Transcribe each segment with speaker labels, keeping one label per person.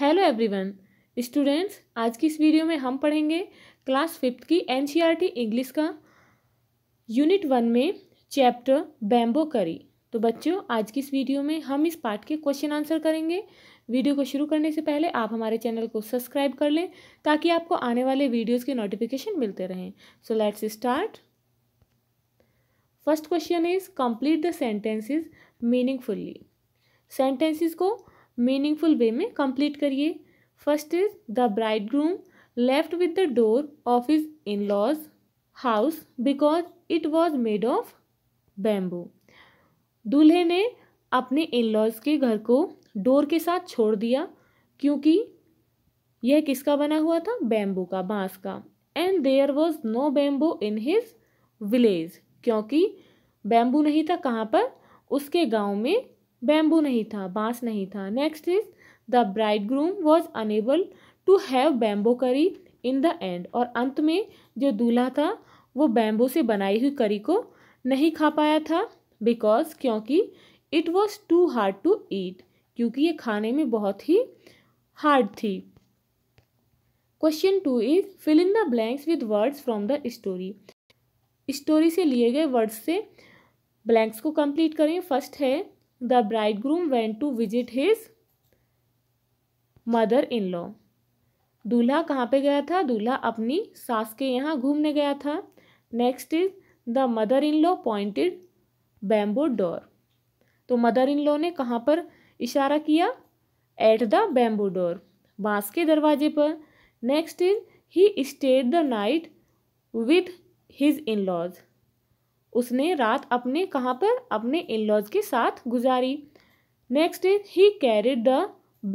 Speaker 1: Hello everyone students आज की इस वीडियो में हम पढ़ेंगे क्लास फिफ्थ की एनसीईआरटी इंग्लिश e का यूनिट वन में चैप्टर बैम्बो करी तो बच्चों आज की इस वीडियो में हम इस पार्ट के क्वेश्चन आंसर करेंगे वीडियो को शुरू करने से पहले आप हमारे चैनल को सब्सक्राइब कर लें ताकि आपको आने वाले वीडियोज़ के नोटिफिकेशन मिलते रहें so let's start first question is complete the sentences meaningfully sentences को मीनिंगफुल वे में कंप्लीट करिए first is the bride groom left with the door of his in laws house because it was made of bamboo दूल्हे ने अपने in laws के घर को door के साथ छोड़ दिया क्योंकि यह किसका बना हुआ था बैम्बू का बांस का and there was no bamboo in his village क्योंकि बैम्बू नहीं था कहाँ पर उसके गांव में बैम्बू नहीं था बांस नहीं था next is the bride groom was unable to have bamboo curry in the end और अंत में जो दूल्हा था वो बैम्बू से बनाई हुई करी को नहीं खा पाया था बिकॉज क्योंकि it was too hard to eat क्योंकि ये खाने में बहुत ही हार्ड थी question two is fill in the blanks with words from the story story से लिए गए वर्ड्स से ब्लैंक्स को कंप्लीट करें फर्स्ट है the bride groom went to visit his mother in law दूल्हा कहाँ पे गया था दूल्हा अपनी सास के यहाँ घूमने गया था next is the mother in law pointed bamboo door तो मदर इन लॉ ने कहाँ पर इशारा किया एट द बैम्बो डोर बांस के दरवाजे पर next is he stayed the night with his in laws उसने रात अपने कहाँ पर अपने इन लॉज के साथ गुजारी next is he carried the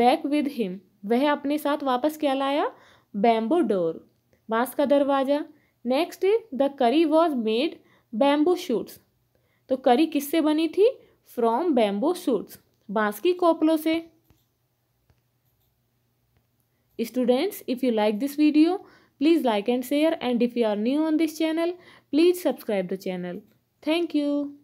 Speaker 1: back with him वह अपने साथ वापस क्या लाया बैम्बो डोर बांस का दरवाज़ा next is the curry was made bamboo shoots तो करी किससे बनी थी फ्रॉम बैम्बो शूट्स बांस की कोपलों से students if you like this video please like and share and if you are new on this channel please subscribe the channel Thank you.